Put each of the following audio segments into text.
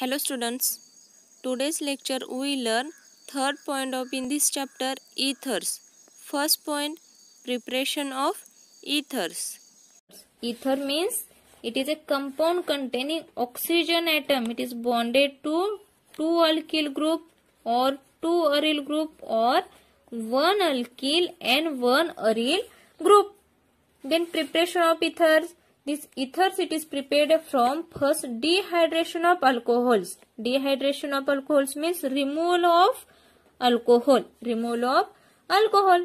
Hello students, today's lecture we learn third point of in this chapter ethers. First point preparation of ethers. Ether means it is a compound containing oxygen atom. It is bonded to two alkyl group or two aryl group or one alkyl and one aryl group. Then preparation of ethers this ethers it is prepared from first dehydration of alcohols. Dehydration of alcohols means removal of alcohol. Removal of alcohol.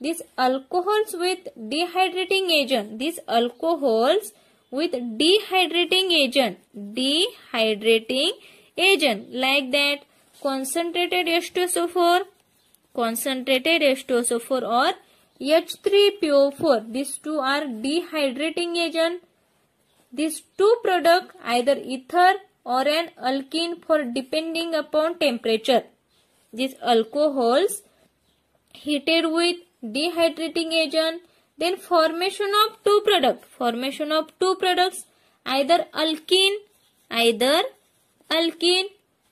These alcohols with dehydrating agent. These alcohols with dehydrating agent. Dehydrating agent. Like that concentrated H2SO4, concentrated H2SO4 or H3PO4. These two are dehydrating agent. These two product either ether or an alkene for depending upon temperature. These alcohols heated with dehydrating agent then formation of two product formation of two products either alkene either alkene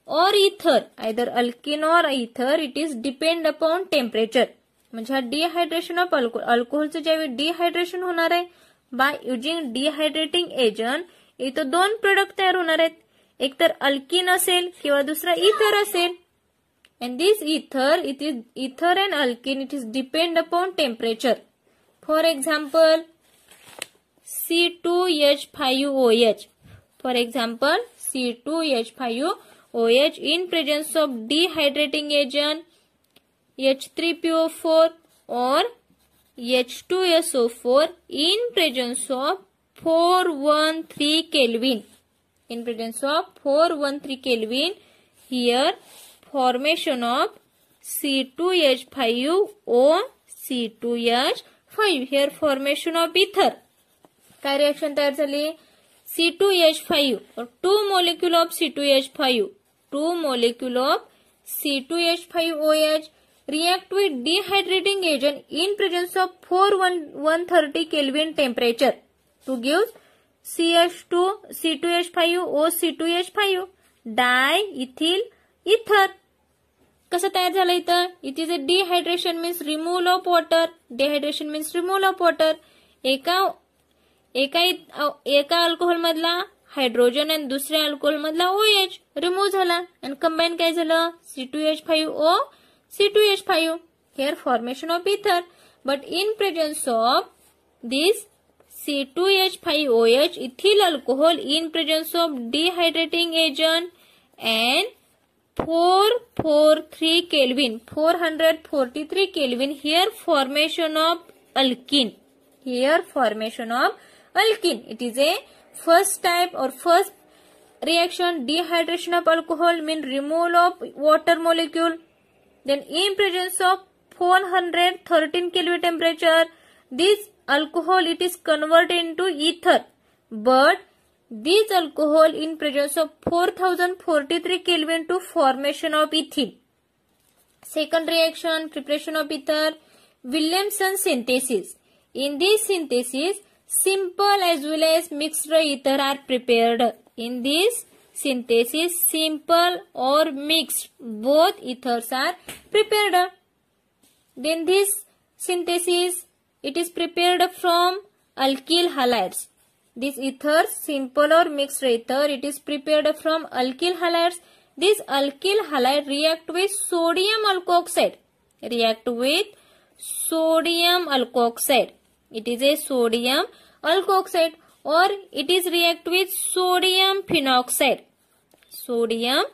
or ether either alkene or ether it is depend upon temperature म्हणजे हा dehydration of alcohol अल्कोहोलचं ज्यावेळी dehydration होणार आहे by using डिहायड्रेटिंग agent इथं दोन product तयार होणार आहेत एक तर अल्किन असेल किंवा दुसरा इथर असेल and this ether it is ether and alkene it is depend upon temperature for example C two H five O H for example C two H five O H in presence of dehydrating agent H3PO4 or H2SO4 in presence of 413 Kelvin. In presence of 413 Kelvin, here formation of C2H5O C2H5. Here formation of ether. काय reaction तयार झाली C two H five और two molecule of C two H five two molecule of C two H five O H react with dehydrating agent in presence of two Kelvin temperature to give CH2, C2H5, O C2H5, diethyl ether. कसं तयार झालं इथं इथे is dehydration means removal of water dehydration means removal of water एका एका एका alcohol मधला hydrogen and दुसऱ्या अल्कोहोल मधला ओ एच रिमूव्ह झाला आणि कंबाईन काय झालं C two H five O C2H5. Here formation of ether. But in presence of this C2H5OH ethyl alcohol in presence of dehydrating agent and 443 Kelvin 443 Kelvin here formation of alkene here formation of alkene it is a first type or first reaction dehydration of alcohol mean removal of water molecule Then in presence of 413 Kelvin temperature, this alcohol it is converted into ether. But this alcohol in presence of 4043 Kelvin to formation of ethyl. Second reaction, preparation of ether, Williamson synthesis. In this synthesis, simple as well as mixed ether are prepared. In this synthesis simple or mixed both ethers are prepared then this synthesis it is prepared from alkyl halides this ether simple or mixed ether it is prepared from alkyl halides this alkyl halide react with sodium alkoxide react with sodium alkoxide it is a sodium alkoxide or it is react with sodium phenoxide sodium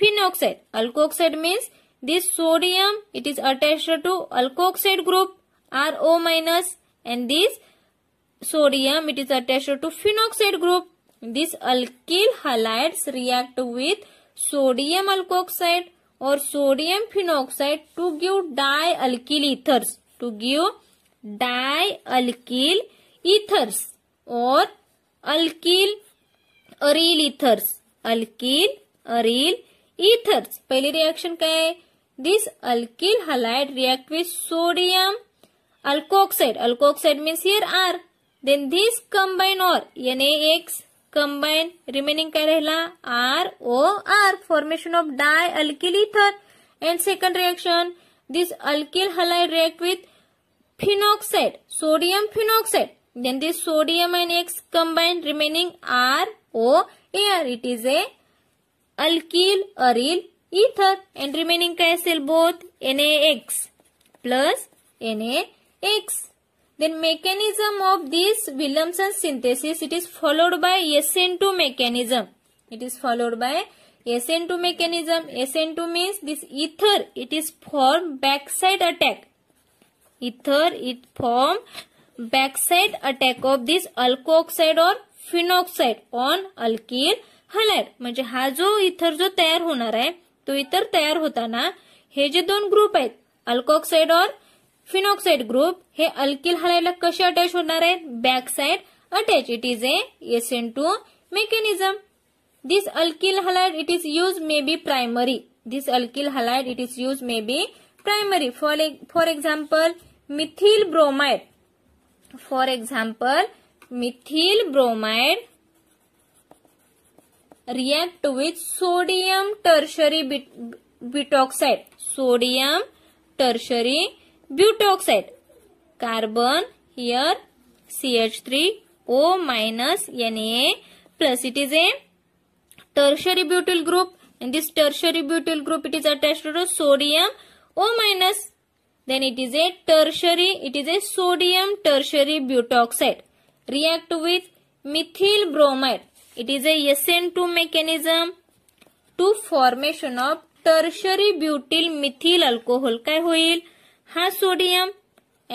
phenoxide. Alkoxide means this sodium it is attached to alkoxide group RO minus and this sodium it is attached to phenoxide group. this alkyl halides react with sodium alkoxide or sodium phenoxide to give dialkyl ethers to give dialkyl ethers or alkyl aryl ethers alkyl aryl ethers पहली रिएक्शन क्या है this alkyl halide react with sodium alkoxide alkoxide means here R then this combine और X combine remaining क्या रहला R O R formation of dialkyl ether and second reaction this alkyl halide react with phenoxide sodium phenoxide then this sodium and X combined remaining R O air it is a alkyl, aryl, ether and remaining cancel both NaX plus NaX. Then mechanism of this Williamson synthesis, it is followed by SN2 mechanism. It is followed by SN2 mechanism. SN2 means this ether, it is formed backside attack. Ether, it form backside attack of this alkoxide or phenoxide on alkyl हलर मे हा जो ether जो तैयार होना है तो इतर होता ना हे जे दोन ग्रुप है अल्कोक्साइड और फिनोक्साइड ग्रुप हे अल्किल हलायला कसे अटॅच होणार है back side attach it is S N two mechanism this alkyl halide it is use may be primary this alkyl halide it is use may be primary for for methyl bromide for example methyl bromide react with sodium tertiary butoxide sodium tertiary butoxide carbon here CH3O minus Na plus it is a tertiary butyl group in this tertiary butyl group it is attached to sodium O minus then it is a tertiary it is a sodium tertiary butoxide react with methyl bromide It is a SN2 mechanism to formation of tertiary butyl methyl alcohol काय होईल हा sodium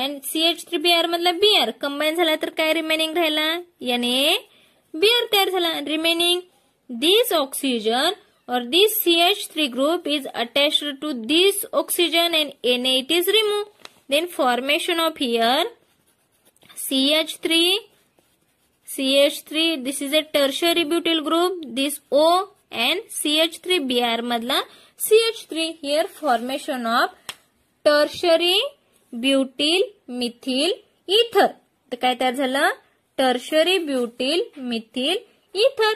and C H three B R मधला बियर combine झाला तर काय remaining राहिला याने बियर तयार झाला रिमेनिंग दिस ऑक्सिजन और this C H three group is attached to this oxygen and N it is remove then formation of here C H three CH3 this is a tertiary butyl group this O and CH3 BR मधला CH3 here formation of tertiary butyl methyl ether तर काय तयार झालं tertiary butyl methyl ether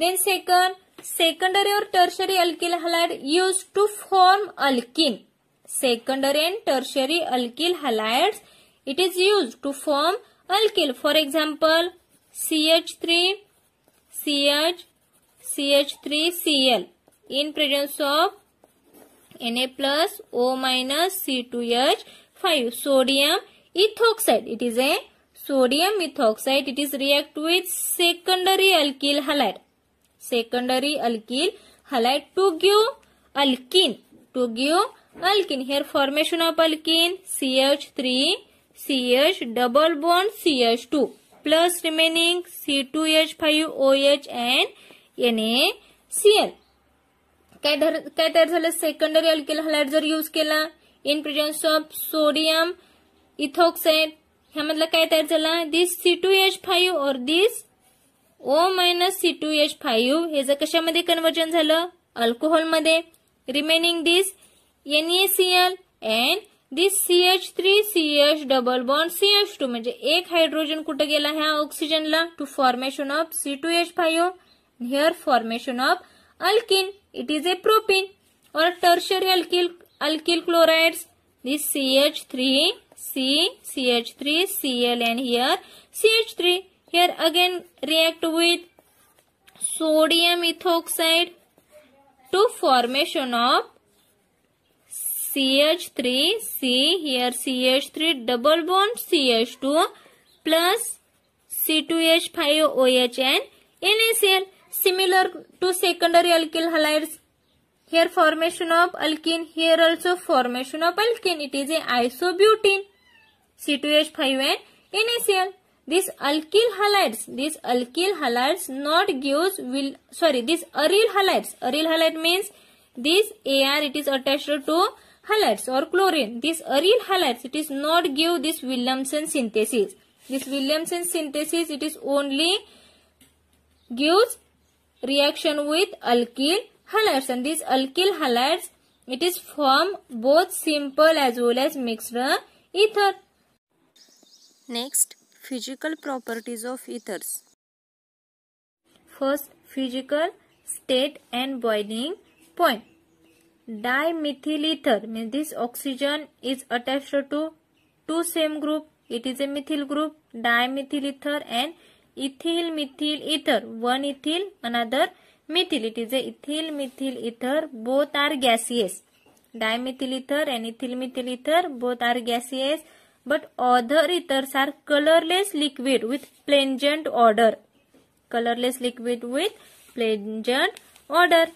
then second secondary और tertiary alkyl halide use to form alkene secondary and tertiary alkyl halides it is use to form alkyl for example CH3 CH CH3Cl in presence of Na plus O minus C2H5 sodium ethoxide. It is a sodium ethoxide. It is react with secondary alkyl halide. Secondary alkyl halide to give alkene. To give alkene. Here formation of alkene CH3 CH double bond CH2. plus remaining C2H5OH and NaCl. काय धर काय तयार झालं secondary alkyl halide जर use केला in presence of sodium ethoxide ह्यामधला काय तयार झाला this C two H five और this O minus C two H five ह्याचं कशामध्ये कन्वर्जन झालं अल्कोहोलमध्ये remaining this L and this C H three C H double bond C H two एक हाइड्रोजन कुछ गेला है oxygen to formation of C two H five here formation of alkene it is a propene और tertiary alkyl alkyl this C H three C C H three C L and here C H three here again react with sodium ethoxide to formation of CH3, C, here CH3, double bond CH2 plus C2H5OH and NaCl. Similar to secondary alkyl halides. Here formation of alkene, here also formation of alkene. It is a isobutene, C2H5 and NaCl. This alkyl halides, this alkyl halides not gives will sorry, this aryl halides. Aryl halide means this AR it is attached to halides or chlorine. This aryl halides, it is not give this Williamson synthesis. This Williamson synthesis, it is only gives reaction with alkyl halides and these alkyl halides, it is form both simple as well as mixed ether. Next, physical properties of ethers. First, physical state and boiling point. Dimethyl ether means this oxygen is attached to two same group. It is a methyl group, dimethyl ether and ethyl methyl ether. One ethyl, another methyl. It is a ethyl methyl ether. Both are gaseous. Dimethyl ether and ethyl methyl ether both are gaseous. But other ethers are colorless liquid with plangent odor. Colorless liquid with plangent odor.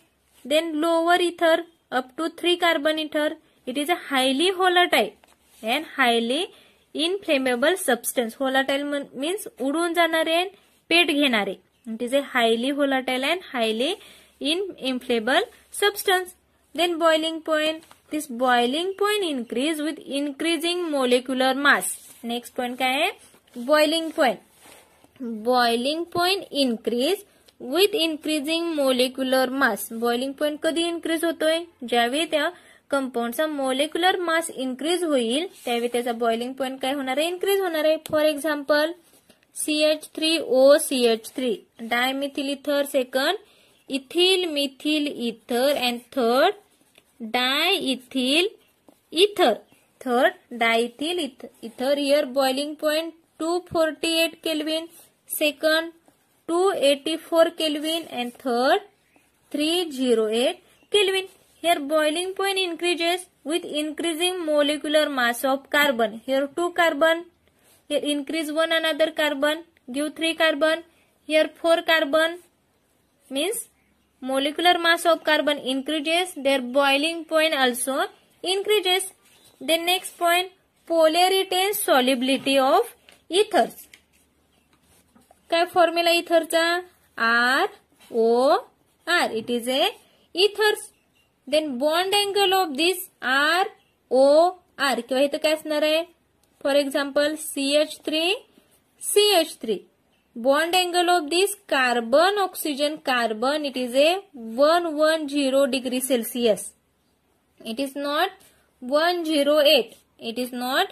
Then lower ether up to three carbon ether it is a highly volatile and highly inflammable substance volatile means उडून जाणारे and पेट घेणारे it is a highly volatile and highly in inflammable substance then boiling point this boiling point increase with increasing molecular mass next point काय आहे boiling point boiling point increase with increasing molecular mass boiling point कधी increase होतोय ज्यावेळी त्या कंपाऊंडचा molecular मास increase होईल त्यावेळी त्याचा boiling point काय होणार आहे इन्क्रीज होणार आहे for example C H three O C H three dimethyl ether second ethyl methyl ether and third diethyl ether third ethyl ether ether boiling point two forty eight Kelvin second 284 Kelvin and third 308 Kelvin. Here boiling point increases with increasing molecular mass of carbon. Here 2 carbon, here increase one another carbon, give 3 carbon, here 4 carbon means molecular mass of carbon increases, their boiling point also increases. The next point, polarity and solubility of ethers. काय formula इथरचा R O R it is a ether then bond angle of this R O R किंवा इथं काय असणार आहे for example C H three C H three bond angle of this carbon oxygen carbon it is a one one zero degree Celsius it is not one zero eight it is not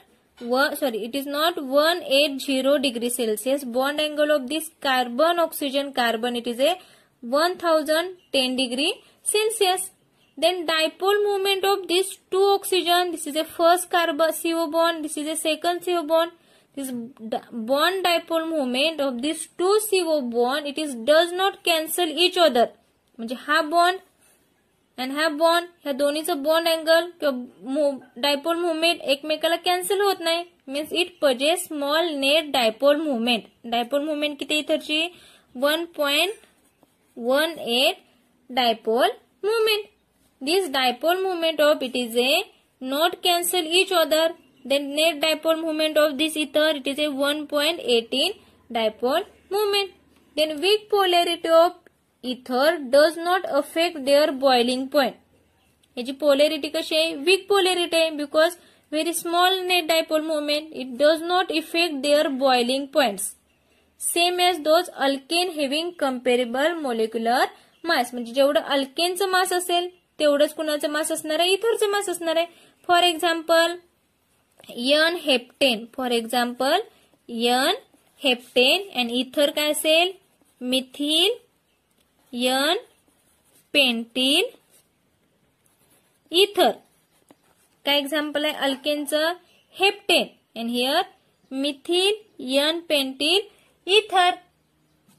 sorry it is not 180 degree celsius bond angle of this carbon oxygen carbon it is a 1010 degree celsius then dipole moment of this two oxygen this is a first carbon co bond this is a second co bond this bond dipole moment of this two co bond it is does not cancel each other म्हणजे हा bond and have bond ह्या दोन्हीचं bond angle किंवा dipole movement एकमेकाला cancel होत नाही means it पजे small net dipole movement dipole movement किती इथरची one point one eight dipole movement this dipole movement of it is a not cancel each other then net dipole movement of this ether it is a one point eighteen dipole movement then weak polarity of ether does not affect their boiling point याची polarity कशी आहे weak polarity आहे because very small net dipole movement it does not effect their boiling point same as those alkane having comparable molecular mass म्हणजे जेवढं अल्केनचं मास असेल तेवढंच कुणाचं मास असणार आहे इथरचं मास असणार आहे for example n heptane for example n heptane and ether काय असेल मिथिल यन पेंटीन इथर काय एक्झाम्पल आहे अल्केनचं heptane and here methyl n pentene ether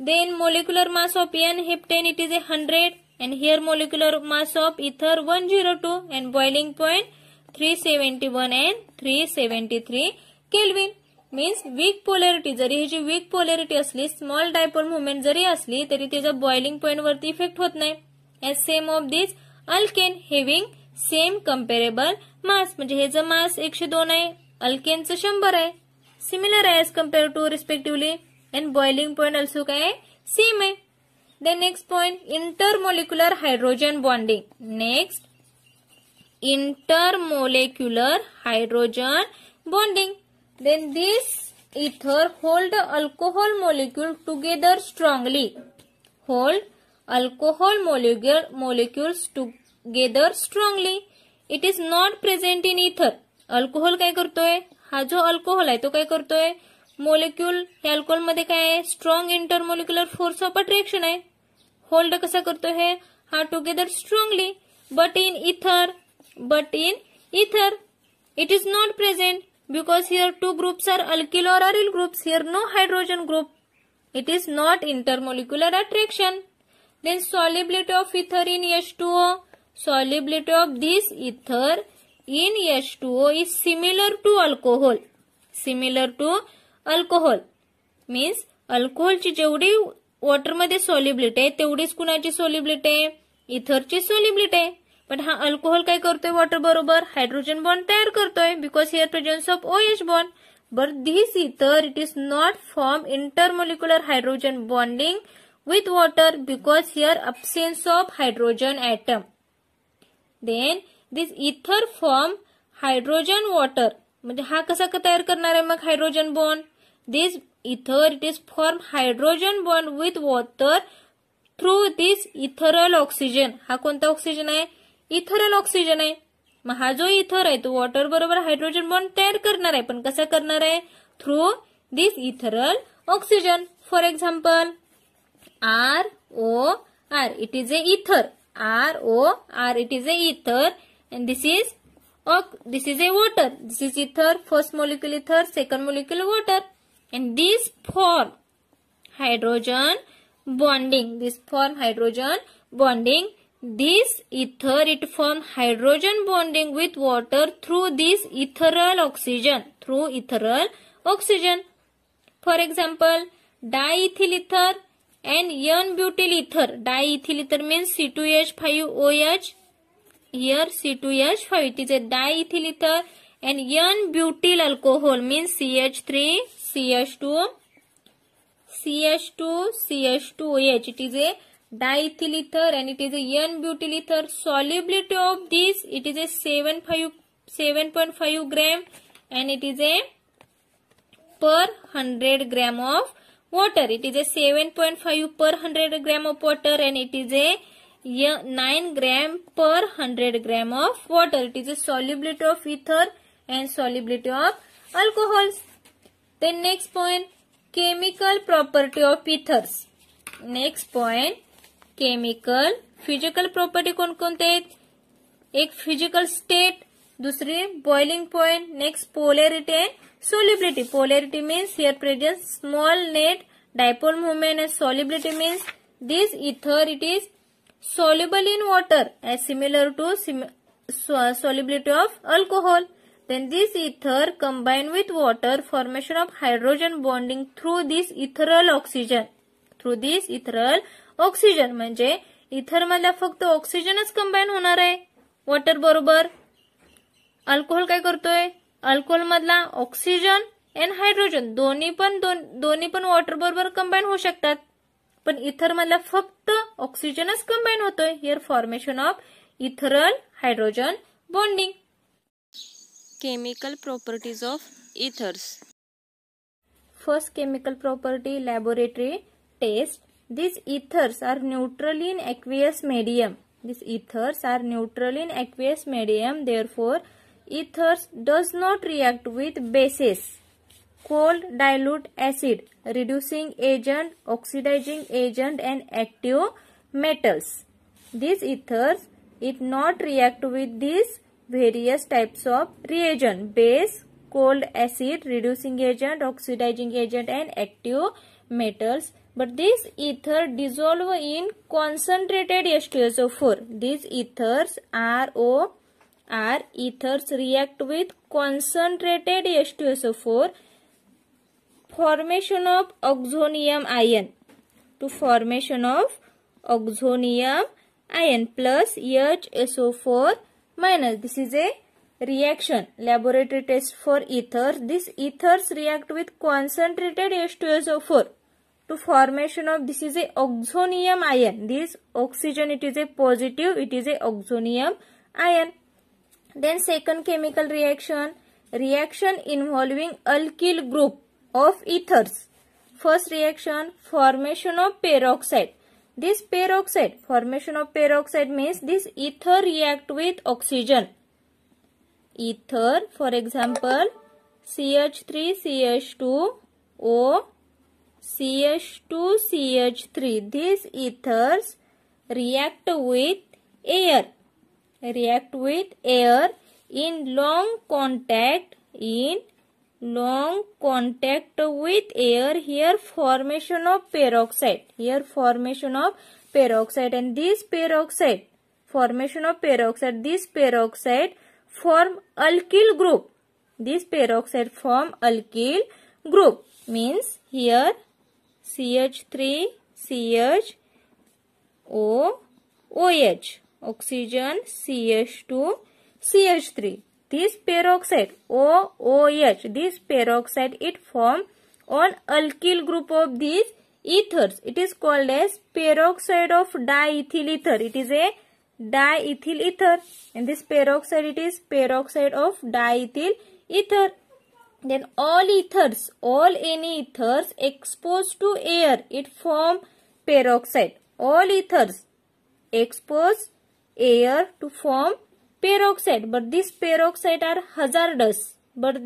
then molecular mass of n heptane it is a hundred and here molecular mass of ether one zero two and boiling point three seventy one and three seventy three Kelvin means weak polarity जरी जी weak polarity असली small dipole movement जरी असली तरी त्याचा boiling point वरती effect होत नाही as same of this alkane having same comparable mass म्हणजे ह्याचं मास एकशे दोन आहे अल्केनचं शंभर आहे सिमिलर आहे as compare to respectively and boiling point also काय सेम आहे then next point intermolecular hydrogen bonding next intermolecular hydrogen bonding then this ether hold alcohol molecule together strongly hold alcohol molecule molecules together strongly it is not present in ether alcohol का हा जो alcohol है तो काय करतोय molecule alcohol अल्कोहोलमध्ये काय आहे strong intermolecular force of attraction है होल्ड कसा करते हा together strongly but in ether but in ether it is not present because here two groups are alkyl or aryl groups here no hydrogen group it is not intermolecular attraction then solubility of ether in H2O solubility of this ether in H2O is similar to alcohol similar to alcohol chi jevdi water जेवढी solubility solubility आहे तेवढीच कुणाची solubility आहे इथरची solubility आहे हा alcohol का water बरबर hydrogen bond करते हैं because here presence of O H bond but this ether it is not form intermolecular hydrogen bonding with water because here absence of hydrogen atom then this ether form hydrogen water हा कसा तैयार करना है मग hydrogen bond this ether it is form hydrogen bond with water through this ethereal oxygen हा को oxygen है ethereal oxygen है हा जो इथर है तो वॉटर बरबर हाइड्रोजन बॉन्ड तैयार करना है कसा करना है through this ethereal oxygen for example R O R it is a ether R O R it is a ether and this is this is a water this is ether first molecule ether second molecule water and this form hydrogen bonding this form hydrogen bonding This ether it form hydrogen bonding with water through this ethereal oxygen. Through etheral oxygen. For example, diethyl ether and n butyl ether. Diethyl ether means C2H5OH. Here C2H5 it is a diethyl ether and n butyl alcohol means CH3, CH2, CH2, CH2OH. It is a diethyl ether and it is a n butyl ether. Solubility of this it is a 7.5 gram and it is a per 100 gram of water. It is a 7.5 per 100 gram of water and it is a 9 gram per 100 gram of water. It is a solubility of ether and solubility of alcohols. Then next point, chemical property of ethers. Next point, chemical physical property को एक physical state दूसरे boiling point next polarity and solubility polarity means here presence small net dipole movement and solubility means this ether it is soluble in water as similar to solubility of alcohol then this ether combine with water formation of hydrogen bonding through this ethereal oxygen through this ethereal oxygen ether मध्य फक्सिजन combine हो रहा है water बरबर alcohol का alcohol alcohol मधला oxygen and hydrogen दोनों water बरबर कंबाइन हो शकतात पण इथर मधला फक्त कंबाइन होते formation of ethereal hydrogen bonding chemical properties of ethers first chemical property laboratory test These ethers are neutral in aqueous medium. These ethers are neutral in aqueous medium. Therefore, ethers does not react with bases. Cold dilute acid, reducing agent, oxidizing agent and active metals. These ethers, it not react with these various types of reagent, base, cold acid, reducing agent, oxidizing agent and active metals but this ether dissolve in concentrated H2SO4. These ethers RO are ethers react with concentrated H2SO4 formation of oxonium ion to formation of oxonium ion plus HSO4 minus. This is a reaction laboratory test for ethers. These ethers react with concentrated H2SO4 to formation of this is a oxonium ion this oxygen it is a positive it is a oxonium ion then second chemical reaction reaction involving alkyl group of ethers first reaction formation of peroxide this peroxide formation of peroxide means this ether react with oxygen ether for example ch3ch2o CH2, CH3. These ethers react with air. React with air in long contact. In long contact with air. Here formation of peroxide. Here formation of peroxide. And this peroxide. Formation of peroxide. This peroxide form alkyl group. This peroxide form alkyl group. Means here CH3, CH, O, OH. Oxygen, CH2, CH3. This peroxide, OOH, this peroxide, it form on alkyl group of these ethers. It is called as peroxide of diethyl ether. It is a diethyl ether. And this peroxide, it is peroxide of diethyl ether. Then all ethers, all any ethers exposed to air, it form peroxide. All ethers expose air to form peroxide. But this peroxide are hazardous. But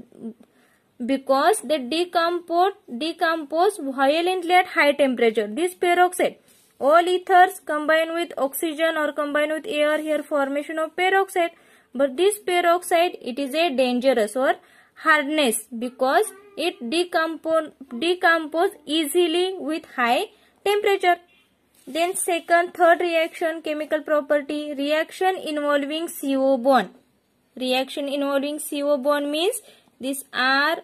because they decompose, decompose violently at high temperature. This peroxide all ethers combine with oxygen or combine with air here formation of peroxide but this peroxide it is a dangerous or hardness because it decompose, decompose easily with high temperature. Then second, third reaction chemical property reaction involving CO bond. Reaction involving CO bond means this ROR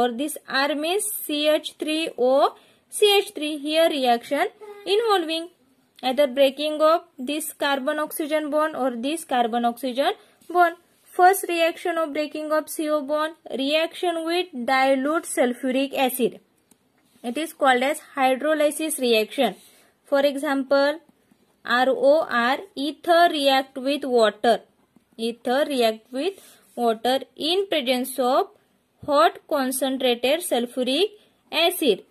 or this R means CH3O CH3 here reaction involving either breaking of this carbon oxygen bond or this carbon oxygen bond. First reaction of breaking of CO bond, reaction with dilute sulfuric acid. It is called as hydrolysis reaction. For example, ROR ether react with water. Ether react with water in presence of hot concentrated sulfuric acid.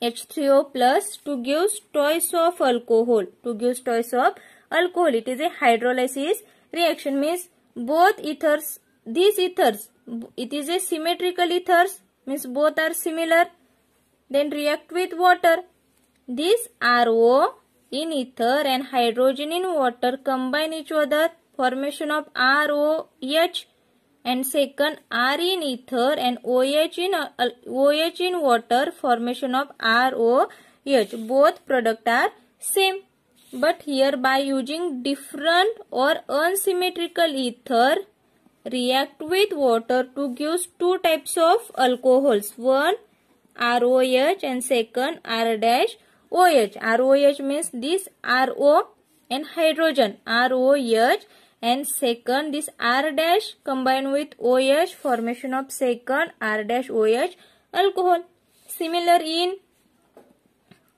H three O plus to give twice of alcohol. To give twice of alcohol. It is a hydrolysis reaction means both ethers, these ethers, it is a symmetrical ethers, means both are similar. Then react with water. This RO in ether and hydrogen in water combine each other formation of ROH and second R in ether and OH in OH in water formation of ROH both product are same but here by using different or unsymmetrical ether, react with water to give two types of alcohols. One ROH and second R dash OH. ROH means this RO and hydrogen ROH and second this R dash combined with OH formation of second R dash OH alcohol. Similar in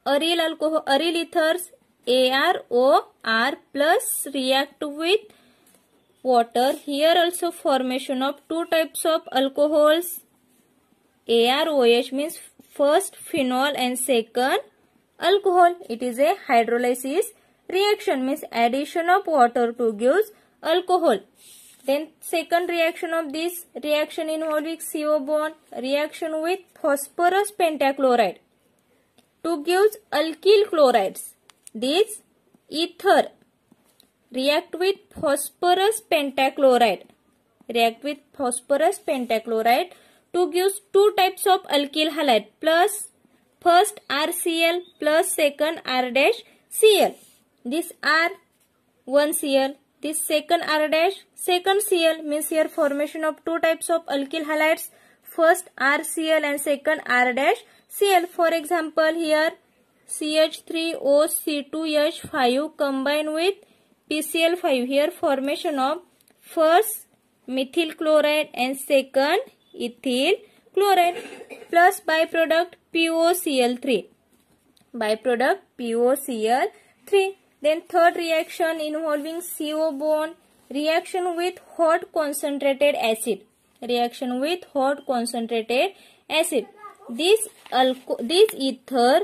aryl alcohol, aryl ethers ArOr plus react with water. Here also formation of two types of alcohols. AROH means first phenol and second alcohol. It is a hydrolysis reaction means addition of water to gives alcohol. Then second reaction of this reaction involving CO bond reaction with phosphorus pentachloride to gives alkyl chlorides. This ether react with phosphorus pentachloride react with phosphorus pentachloride to give two types of alkyl halide plus first RCl plus second R dash Cl. This R one Cl this second R dash second Cl means here formation of two types of alkyl halides first RCl and second R dash Cl. For example here CH3OC2H5 combine with PCl5 here formation of first methyl chloride and second ethyl chloride plus byproduct POCl3 byproduct POCl3 then third reaction involving CO bond reaction with hot concentrated acid reaction with hot concentrated acid this alco this ether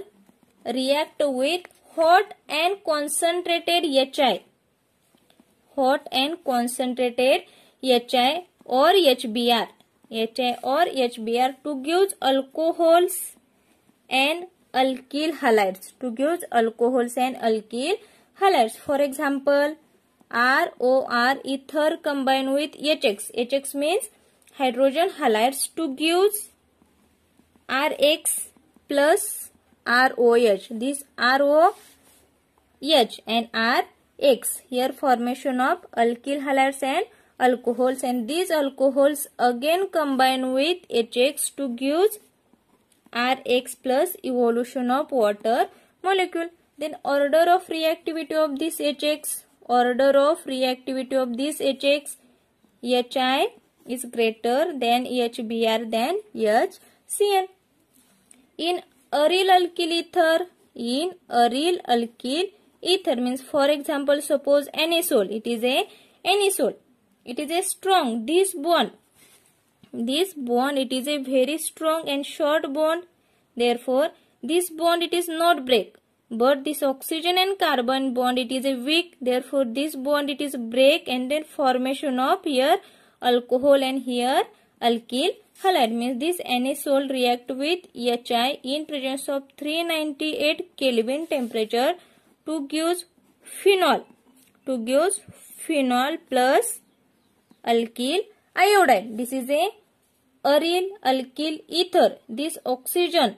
react with hot and concentrated HI hot and concentrated HI or HBr HI or HBr to give alcohols and alkyl halides to give alcohols and alkyl halides for example ROR ether combined with HX HX means hydrogen halides to give RX plus ROH. This ROH and RX. Here formation of alkyl halides and alcohols and these alcohols again combine with HX to give Rx plus evolution of water molecule. Then order of reactivity of this HX, order of reactivity of this HX, HI is greater than HBr than HCN. In aryl alkyl ether in aryl alkyl ether means for example suppose anisole it is a anisole it is a strong this bond this bond it is a very strong and short bond therefore this bond it is not break but this oxygen and carbon bond it is a weak therefore this bond it is break and then formation of here alcohol and here alkyl halide means this Na salt react with HI in presence of 398 Kelvin temperature to gives phenol to gives phenol plus alkyl iodide. This is a aryl alkyl ether. This oxygen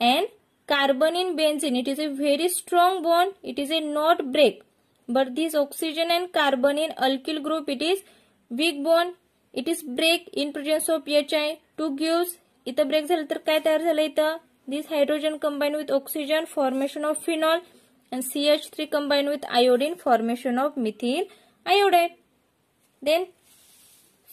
and carbon in benzene. It is a very strong bond. It is a not break. But this oxygen and carbon in alkyl group it is weak bond. It is break in presence of H I to gives इथं break झालं तर काय this hydrogen combine with oxygen formation of phenol and C H three combine with iodine formation of methyl iodide then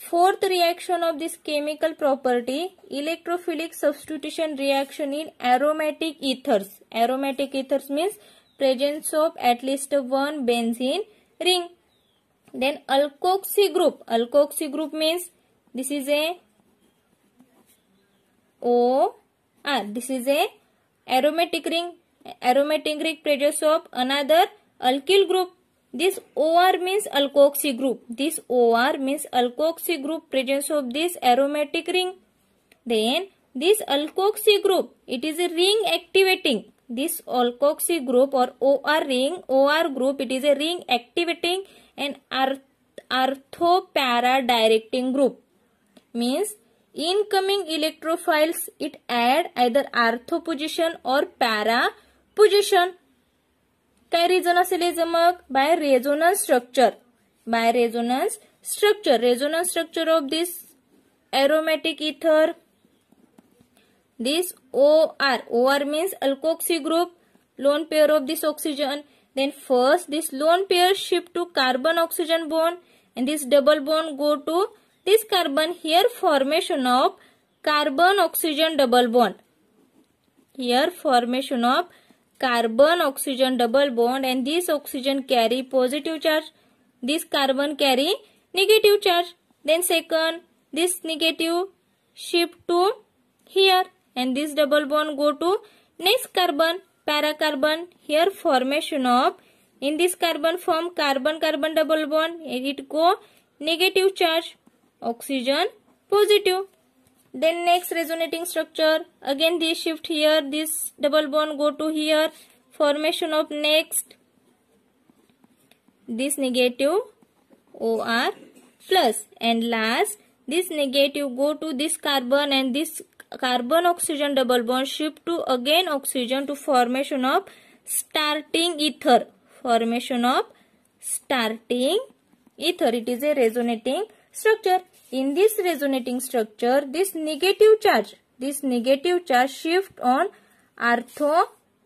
fourth reaction of this chemical property electrophilic substitution reaction in aromatic ethers aromatic ethers means presence of at least one benzene ring Then alkoxy group. Alkoxy group means this is a O. Ah, this is a aromatic ring. Aromatic ring produces of another alkyl group. This OR means alkoxy group. This OR means alkoxy group presence of this aromatic ring. Then this alkoxy group, it is a ring activating. This alkoxy group or OR ring, OR group, it is a ring activating an ortho para directing group means incoming electrophiles it add either ortho position और para position क्या reason मग by resonance structure by resonance structure resonance structure of this aromatic ether this O R O R means alkoxy group lone pair of this oxygen Then first this lone pair shift to carbon oxygen bond and this double bond go to this carbon here formation of carbon oxygen double bond. Here formation of carbon oxygen double bond and this oxygen carry positive charge. This carbon carry negative charge. Then second this negative shift to here and this double bond go to next carbon para-carbon. Here formation of in this carbon form carbon-carbon double bond. It go negative charge. Oxygen positive. Then next resonating structure. Again this shift here. This double bond go to here. Formation of next. This negative OR And last this negative go to this carbon and this carbon oxygen double bond shift to again oxygen to formation of starting ether formation of starting ether it is a resonating structure in this resonating structure this negative charge this negative charge shift on ortho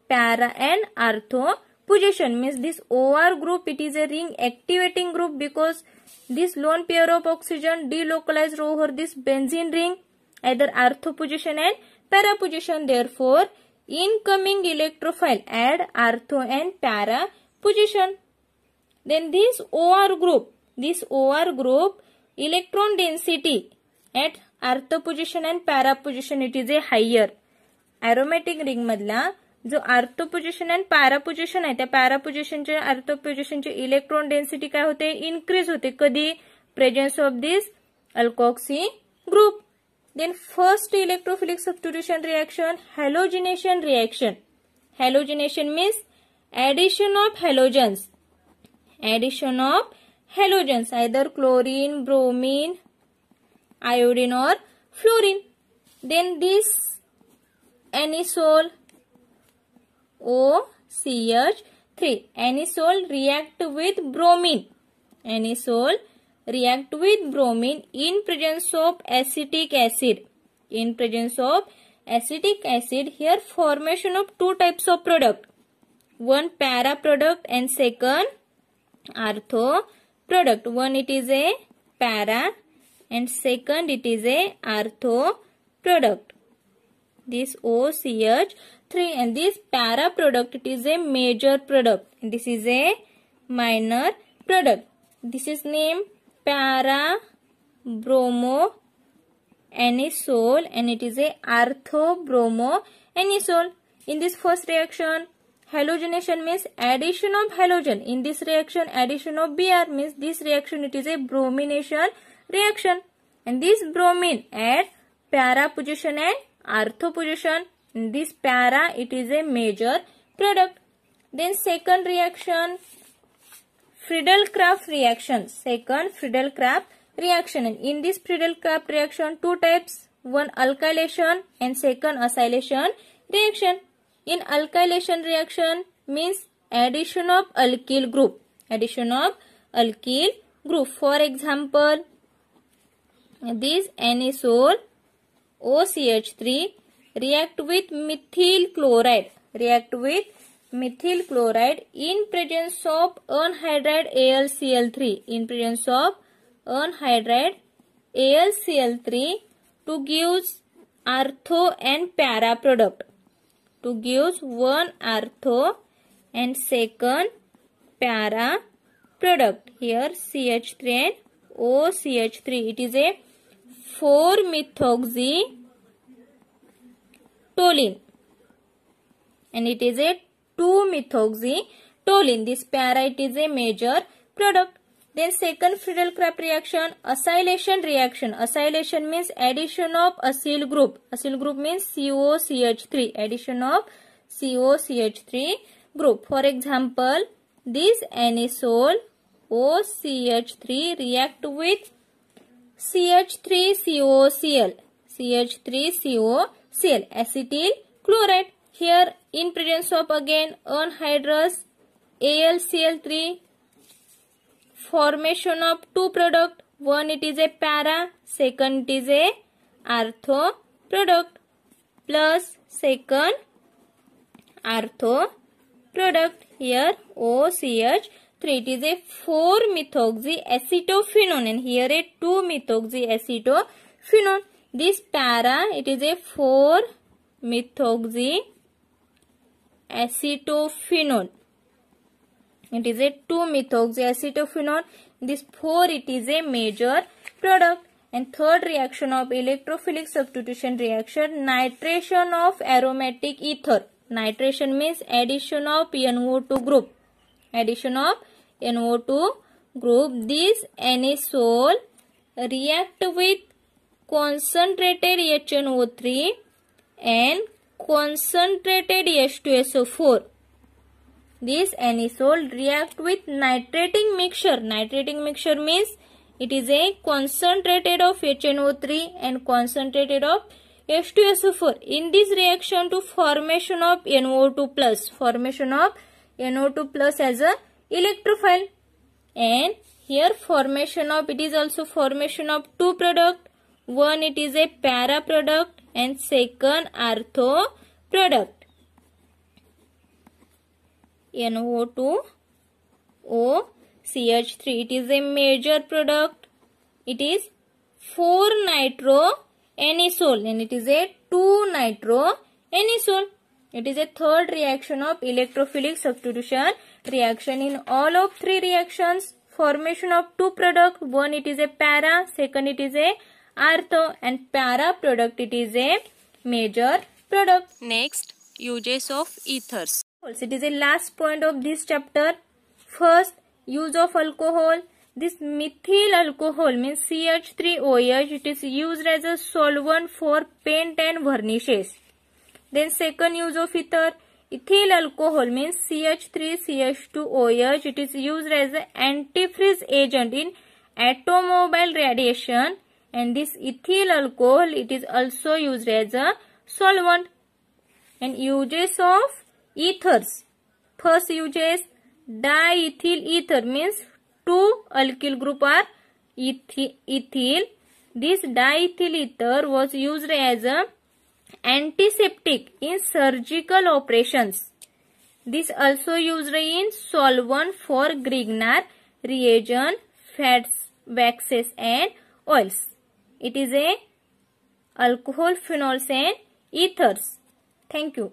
para and ortho position means this OR group it is a ring activating group because this lone pair of oxygen delocalized over this benzene ring either ortho position and para position Therefore, incoming electrophile add ortho and para position. Then this OR group, this OR group electron density at ortho position and para position it is a higher. Aromatic ring madla जो ortho position and para position आहे त्या para पोझिशनच्या ortho पोझिशनची electron density काय होते increase होते कधी presence of this alkoxy group Then first electrophilic substitution reaction, halogenation reaction. Halogenation means addition of halogens. Addition of halogens either chlorine, bromine, iodine or fluorine. Then this anisole OCH3. Anisole react with bromine. Anisole react with bromine in presence of acetic acid. In presence of acetic acid, here formation of two types of product. One para product and second ortho product. One it is a para and second it is a ortho product. This OCH 3 and this para product it is a major product. This is a minor product. This is named para bromo anisole and it is a orthobromo anisole in this first reaction halogenation means addition of halogen in this reaction addition of br means this reaction it is a bromination reaction and this bromine at para position and ortho position in this para it is a major product then second reaction Friedel Crafts reaction. Second, Friedel Crafts reaction. And in this Friedel Crafts reaction, two types: one alkylation and second acylation reaction. In alkylation reaction means addition of alkyl group. Addition of alkyl group. For example, this anisole OCH3 react with methyl chloride. React with methyl chloride in presence of anhydride AlCl3 in presence of anhydride AlCl3 to give ortho and para product to give one ortho and second para product here CH3 and OCH3 it is a 4 methoxy toluene and it is a 2-methoxytolene. This pyrite is a major product. Then second Friedel-Crafts reaction, acylation reaction. Acylation means addition of acyl group. Acyl group means COCH3. Addition of COCH3 group. For example, this anisole OCH3 react with CH3COCl. CH3COCl acetyl chloride. Here, in presence of again anhydrous AlCl3 formation of two product. One it is a para, second it is a ortho product plus second ortho product here OCH3 it is a four methoxy acetophenone and here a two methoxy acetophenone this para it is a four methoxy acetophenone. It is a 2-methoxyacetophenone. This 4 it is a major product. And third reaction of electrophilic substitution reaction nitration of aromatic ether. Nitration means addition of NO2 group. Addition of NO2 group. This anisole react with concentrated HNO3 and concentrated H2SO4. This anisole react with nitrating mixture. Nitrating mixture means it is a concentrated of HNO3 and concentrated of H2SO4. In this reaction to formation of NO2 plus, formation of NO2 plus as a electrophile. And here formation of, it is also formation of two product. One it is a para product and second ortho product NO2 OCH3 it is a major product it is 4 nitro anisole and it is a 2 nitro anisole it is a third reaction of electrophilic substitution reaction in all of three reactions formation of two product one it is a para second it is a ortho and para product it is a major product. Next uses of ethers. Also, it is a last point of this chapter. First use of alcohol. This methyl alcohol means CH3OH it is used as a solvent for paint and varnishes. Then second use of ether. Ethyl alcohol means CH3CH2OH. It is used as an antifreeze agent in automobile radiation and this ethyl alcohol it is also used as a solvent and uses of ethers first uses diethyl ether means two alkyl group are ethyl this diethyl ether was used as a antiseptic in surgical operations this also used in solvent for Grignard reagent fats waxes and oils it is a alcohol, phenols and ethers. Thank you.